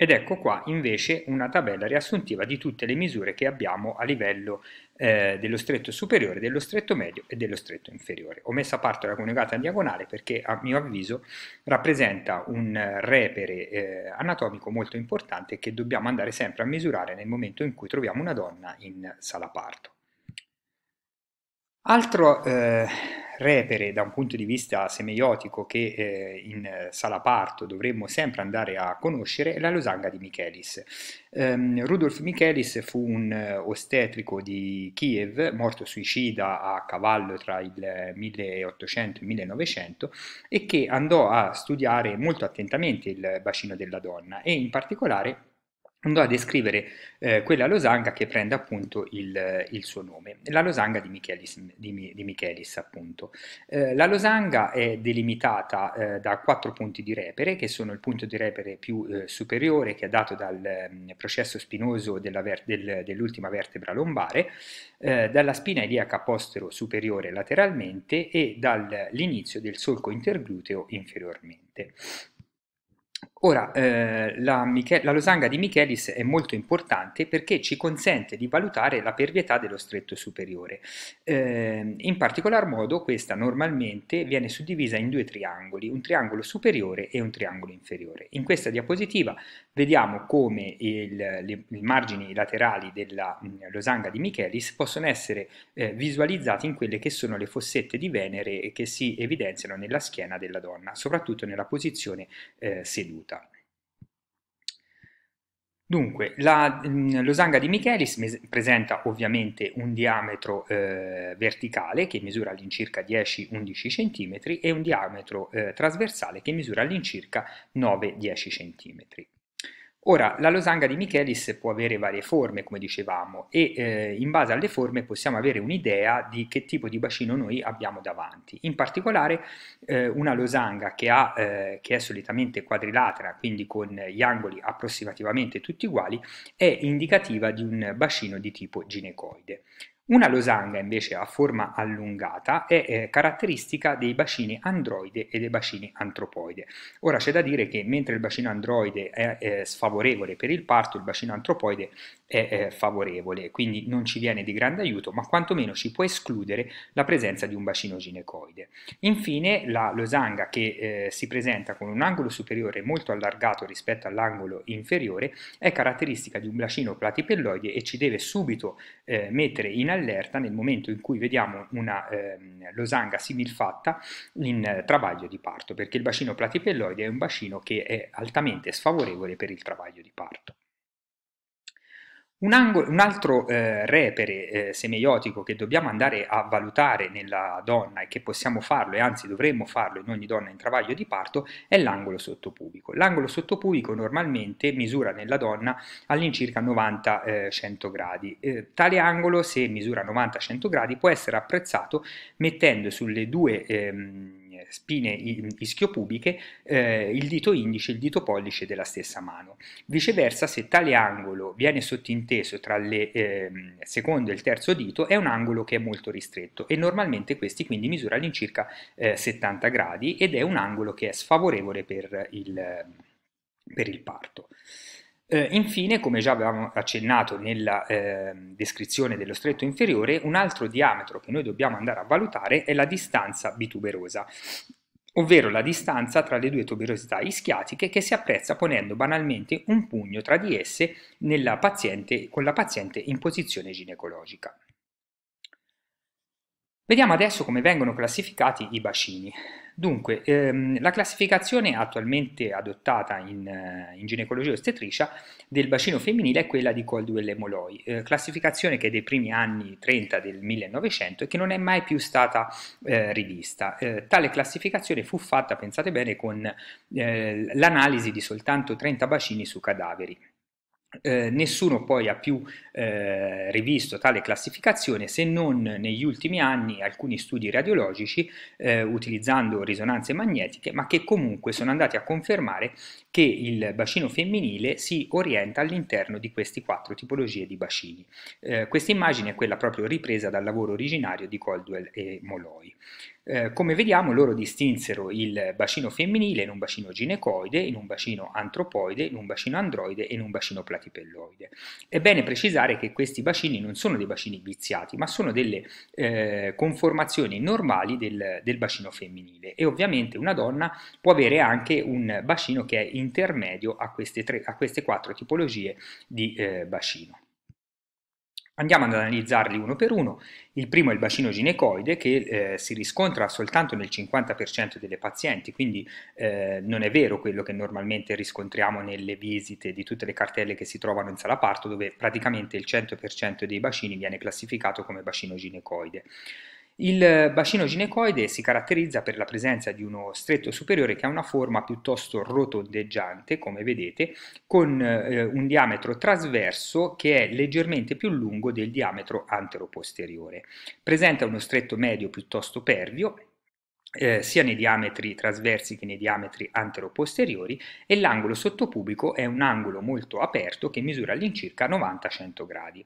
Ed ecco qua invece una tabella riassuntiva di tutte le misure che abbiamo a livello eh, dello stretto superiore, dello stretto medio e dello stretto inferiore. Ho messo a parte la coniugata in diagonale perché a mio avviso rappresenta un repere eh, anatomico molto importante che dobbiamo andare sempre a misurare nel momento in cui troviamo una donna in sala parto. Altro eh, repere da un punto di vista semeiotico che eh, in sala parto dovremmo sempre andare a conoscere è la losanga di Michelis. Um, Rudolf Michelis fu un ostetrico di Kiev, morto suicida a cavallo tra il 1800 e il 1900 e che andò a studiare molto attentamente il bacino della donna e in particolare andò a descrivere eh, quella losanga che prende appunto il, il, suo nome, la losanga di Michelis, di, di Michelis appunto. Eh, la losanga è delimitata eh, da quattro punti di repere, che sono il punto di repere più eh, superiore che è dato dal mh, mm, processo spinoso ver- del, dell'ultima vertebra lombare, eh, dalla spina iliaca postero superiore lateralmente e dall'inizio del solco intergluteo inferiormente. Ora, eh, la, Miche- la, losanga di Michelis è molto importante perché ci consente di valutare la pervietà dello stretto superiore. Eh, in particolar modo questa normalmente viene suddivisa in due triangoli, un triangolo superiore e un triangolo inferiore. In questa diapositiva vediamo come il, le, i margini laterali della mh, mm, losanga di Michelis possono essere eh, visualizzati in quelle che sono le fossette di Venere che si evidenziano nella schiena della donna, soprattutto nella posizione eh, seduta. Dunque, la mm, losanga di Michelis mes- presenta ovviamente un diametro eh, verticale che misura all'incirca 10-11 cm e un diametro eh, trasversale che misura all'incirca 9-10 cm. Ora, la losanga di Michelis può avere varie forme, come dicevamo, e eh, in base alle forme possiamo avere un'idea di che tipo di bacino noi abbiamo davanti. In particolare, eh, una losanga che, ha, eh, che, è solitamente quadrilatera, quindi con gli angoli approssimativamente tutti uguali, è indicativa di un bacino di tipo ginecoide. Una losanga invece a forma allungata è eh, caratteristica dei bacini androide e dei bacini antropoide. Ora c'è da dire che mentre il bacino androide è eh, sfavorevole per il parto, il bacino antropoide è, favorevole, quindi non ci viene di grande aiuto, ma quantomeno ci può escludere la presenza di un bacino ginecoide. Infine la losanga che eh, si presenta con un angolo superiore molto allargato rispetto all'angolo inferiore è caratteristica di un bacino platipelloide e ci deve subito eh, mettere in allerta nel momento in cui vediamo una eh, losanga similfatta in eh, travaglio di parto, perché il bacino platipelloide è un bacino che è altamente sfavorevole per il travaglio di parto. Un, angolo, un, altro eh, repere eh, semeiotico che dobbiamo andare a valutare nella donna e che possiamo farlo e anzi dovremmo farlo in ogni donna in travaglio di parto è l'angolo sottopubico. L'angolo sottopubico normalmente misura nella donna all'incirca 90-100 eh, gradi. Eh, tale angolo, se misura 90-100 gradi, può essere apprezzato mettendo sulle due... Ehm, spine ischiopubiche eh, il dito indice e il dito pollice della stessa mano. Viceversa, se tale angolo viene sottinteso tra le, eh, il secondo e il terzo dito, è un angolo che è molto ristretto e normalmente questi quindi misura all'incirca eh, 70 gradi ed è un angolo che è sfavorevole per il, per il parto. Eh, infine, come già avevamo accennato nella eh, descrizione dello stretto inferiore, un altro diametro che noi dobbiamo andare a valutare è la distanza bituberosa, ovvero la distanza tra le due tuberosità ischiatiche che si apprezza ponendo banalmente un pugno tra di esse paziente, con la paziente in posizione ginecologica. Vediamo adesso come vengono classificati i bacini. Dunque, ehm, la classificazione attualmente adottata in, eh, in ginecologia ostetricia del bacino femminile è quella di Coldwell e Molloy, eh, classificazione che è dei primi anni 30 del 1900 e che non è mai più stata eh, rivista. Eh, tale classificazione fu fatta, pensate bene, con eh, l'analisi di soltanto 30 bacini su cadaveri. Eh, nessuno poi ha più eh, rivisto tale classificazione se non negli ultimi anni alcuni studi radiologici eh, utilizzando risonanze magnetiche, ma che comunque sono andati a confermare che il bacino femminile si orienta all'interno di queste quattro tipologie di bacini. Eh, questa immagine è quella proprio ripresa dal lavoro originario di Caldwell e Molloy. Eh, come vediamo loro distinsero il bacino femminile in un bacino ginecoide, in un bacino antropoide, in un bacino androide e in un bacino platipelloide. È bene precisare che questi bacini non sono dei bacini viziati, ma sono delle eh, conformazioni normali del, del bacino femminile e ovviamente una donna può avere anche un bacino che è intermedio a queste, tre, a queste quattro tipologie di eh, bacino. Andiamo ad analizzarli uno per uno. Il primo è il bacino ginecoide che eh, si riscontra soltanto nel 50% delle pazienti, quindi eh, non è vero quello che normalmente riscontriamo nelle visite di tutte le cartelle che si trovano in sala parto dove praticamente il 100% dei bacini viene classificato come bacino ginecoide. Il bacino ginecoide si caratterizza per la presenza di uno stretto superiore che ha una forma piuttosto rotondeggiante, come vedete, con eh, un diametro trasverso che è leggermente più lungo del diametro anteroposteriore. Presenta uno stretto medio piuttosto pervio eh, sia nei diametri trasversi che nei diametri anteroposteriori e l'angolo sottopubico è un angolo molto aperto che misura all'incirca 90-100 gradi.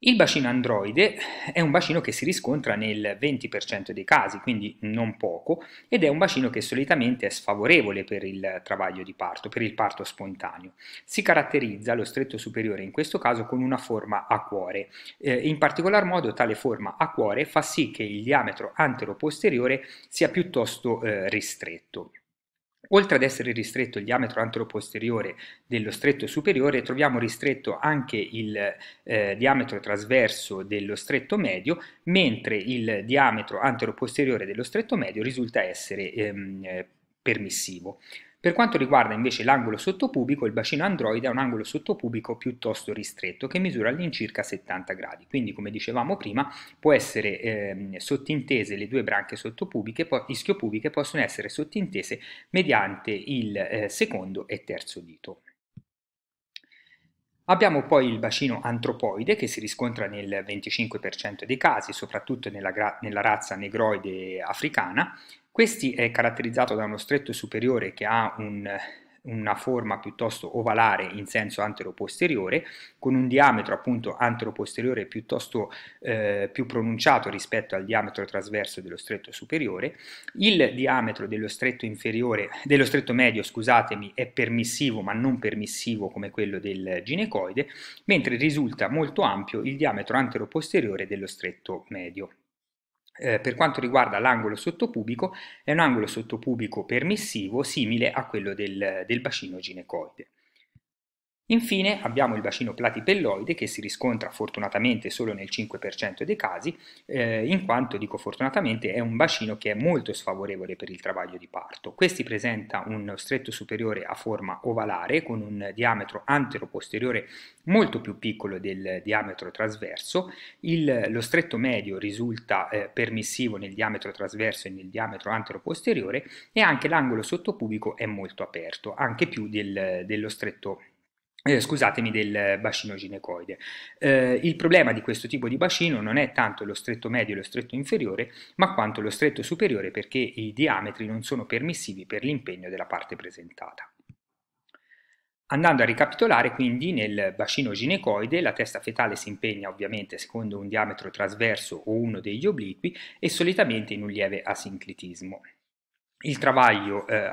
Il bacino androide è un bacino che si riscontra nel 20% dei casi, quindi non poco, ed è un bacino che solitamente è sfavorevole per il travaglio di parto, per il parto spontaneo. Si caratterizza lo stretto superiore in questo caso con una forma a cuore. Eh, in particolar modo tale forma a cuore fa sì che il diametro antero-posteriore sia piuttosto eh, ristretto. Oltre ad essere ristretto il diametro anteroposteriore dello stretto superiore, troviamo ristretto anche il eh, diametro trasverso dello stretto medio, mentre il diametro anteroposteriore dello stretto medio risulta essere ehm, eh, permissivo. Per quanto riguarda invece l'angolo sottopubico, il bacino androide ha un angolo sottopubico piuttosto ristretto che misura all'incirca 70 gradi, quindi come dicevamo prima può essere eh, sottintese le due branche sottopubiche, po- ischiopubiche possono essere sottintese mediante il eh, secondo e terzo dito. Abbiamo poi il bacino antropoide che si riscontra nel 25% dei casi, soprattutto nella, gra- nella razza negroide africana, questi è caratterizzato da uno stretto superiore che ha un, una forma piuttosto ovalare in senso antero-posteriore, con un diametro appunto antero-posteriore piuttosto eh, più pronunciato rispetto al diametro trasverso dello stretto superiore. Il diametro dello stretto inferiore, dello stretto medio, scusatemi, è permissivo ma non permissivo come quello del ginecoide, mentre risulta molto ampio il diametro antero-posteriore dello stretto medio. Eh, per quanto riguarda l'angolo sottopubico, è un angolo sottopubico permissivo simile a quello del, del bacino ginecoide. Infine abbiamo il bacino platipelloide che si riscontra fortunatamente solo nel 5% dei casi, eh, in quanto, dico fortunatamente, è un bacino che è molto sfavorevole per il travaglio di parto. Questi presenta un stretto superiore a forma ovalare con un diametro antero-posteriore molto più piccolo del diametro trasverso, il, lo stretto medio risulta eh, permissivo nel diametro trasverso e nel diametro antero-posteriore e anche l'angolo sottopubico è molto aperto, anche più del, dello stretto eh, scusatemi, del bacino ginecoide. Eh, il problema di questo tipo di bacino non è tanto lo stretto medio e lo stretto inferiore, ma quanto lo stretto superiore perché i diametri non sono permissivi per l'impegno della parte presentata. Andando a ricapitolare, quindi nel bacino ginecoide la testa fetale si impegna ovviamente secondo un diametro trasverso o uno degli obliqui e solitamente in un lieve asinclitismo il travaglio eh,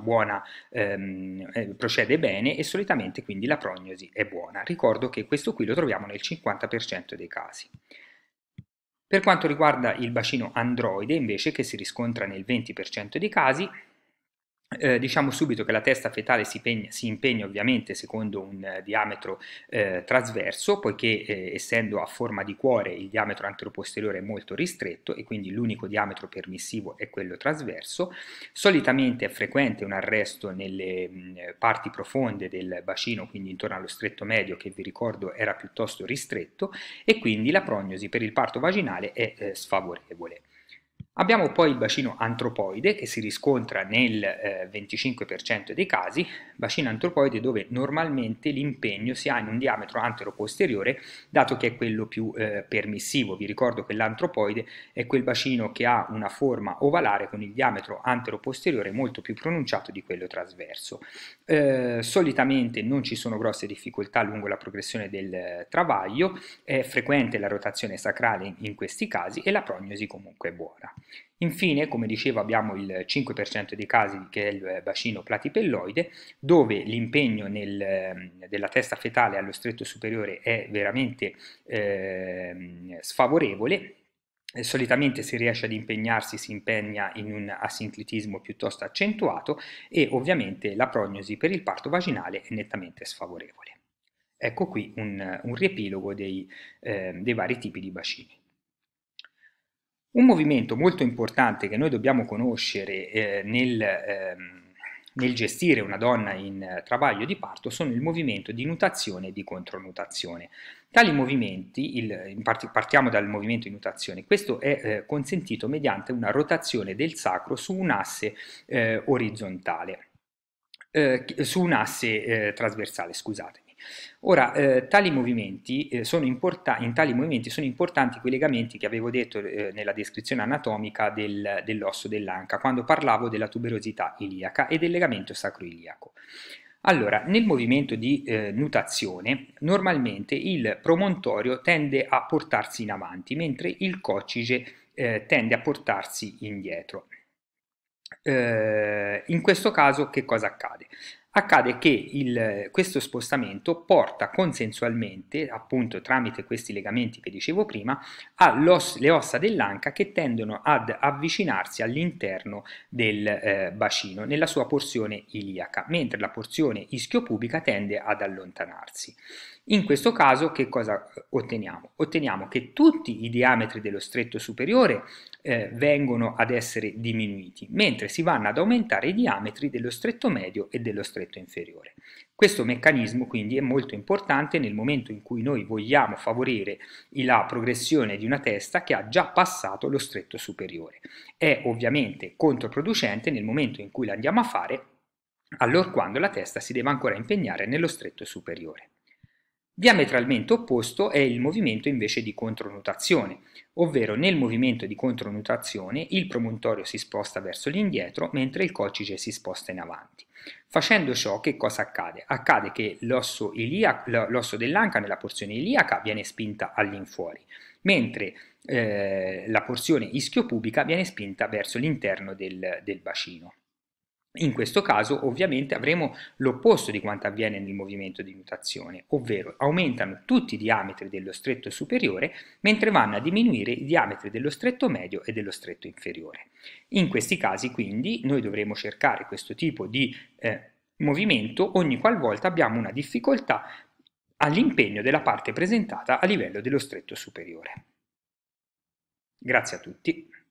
buona, ehm, eh, procede bene e solitamente quindi la prognosi è buona. Ricordo che questo qui lo troviamo nel 50% dei casi. Per quanto riguarda il bacino androide, invece, che si riscontra nel 20% dei casi, eh, diciamo subito che la testa fetale si, pegna, si impegna ovviamente secondo un eh, diametro eh, trasverso, poiché eh, essendo a forma di cuore il diametro anteroposteriore è molto ristretto e quindi l'unico diametro permissivo è quello trasverso. Solitamente è frequente un arresto nelle mh, parti profonde del bacino, quindi intorno allo stretto medio che vi ricordo era piuttosto ristretto e quindi la prognosi per il parto vaginale è eh, sfavorevole. Abbiamo poi il bacino antropoide che si riscontra nel eh, 25% dei casi, bacino antropoide dove normalmente l'impegno si ha in un diametro antero-posteriore, dato che è quello più eh, permissivo. Vi ricordo che l'antropoide è quel bacino che ha una forma ovalare con il diametro antero-posteriore molto più pronunciato di quello trasverso. Eh, solitamente non ci sono grosse difficoltà lungo la progressione del travaglio, è frequente la rotazione sacrale in questi casi e la prognosi comunque è buona. Infine, come dicevo, abbiamo il 5% dei casi che è il bacino platipelloide, dove l'impegno ehm, della testa fetale allo stretto superiore è veramente ehm, eh, sfavorevole, solitamente si riesce ad impegnarsi, si impegna in un asinclitismo piuttosto accentuato e ovviamente la prognosi per il parto vaginale è nettamente sfavorevole. Ecco qui un, un riepilogo dei, eh, dei vari tipi di bacini. Un movimento molto importante che noi dobbiamo conoscere eh, nel, ehm, nel gestire una donna in eh, travaglio di parto sono il movimento di nutazione e di contronutazione. Tali movimenti, il, part, partiamo dal movimento di nutazione, questo è eh, consentito mediante una rotazione del sacro su un'asse eh, orizzontale, eh, su un'asse eh, trasversale, scusate. Ora, eh, tali movimenti, eh, sono in tali movimenti sono importanti quei legamenti che avevo detto eh, nella descrizione anatomica del, dell'osso dell'anca, quando parlavo della tuberosità iliaca e del legamento sacroiliaco. Allora, nel movimento di eh, nutazione, normalmente il promontorio tende a portarsi in avanti, mentre il coccige eh, tende a portarsi indietro. Eh, in questo caso che cosa accade? accade che il, questo spostamento porta consensualmente, appunto tramite questi legamenti che dicevo prima, alle ossa dell'anca che tendono ad avvicinarsi all'interno del eh, bacino, nella sua porzione iliaca, mentre la porzione ischiopubica tende ad allontanarsi. In questo caso che cosa eh, otteniamo? Otteniamo che tutti i diametri dello stretto superiore eh, vengono ad essere diminuiti, mentre si vanno ad aumentare i diametri dello stretto medio e dello stretto inferiore. Questo meccanismo quindi è molto importante nel momento in cui noi vogliamo favorire la progressione di una testa che ha già passato lo stretto superiore. È ovviamente controproducente nel momento in cui la andiamo a fare, allora quando la testa si deve ancora impegnare nello stretto superiore. Diametralmente opposto è il movimento invece di contronutazione, ovvero nel movimento di contronutazione il promontorio si sposta verso l'indietro mentre il coccice si sposta in avanti. Facendo ciò che cosa accade? Accade che l'osso, dell'anca nella porzione iliaca viene spinta all'infuori, mentre eh, la porzione ischiopubica viene spinta verso l'interno del, del bacino. In questo caso ovviamente avremo l'opposto di quanto avviene nel movimento di mutazione, ovvero aumentano tutti i diametri dello stretto superiore mentre vanno a diminuire i diametri dello stretto medio e dello stretto inferiore. In questi casi quindi noi dovremo cercare questo tipo di eh, movimento ogni qualvolta abbiamo una difficoltà all'impegno della parte presentata a livello dello stretto superiore. Grazie a tutti.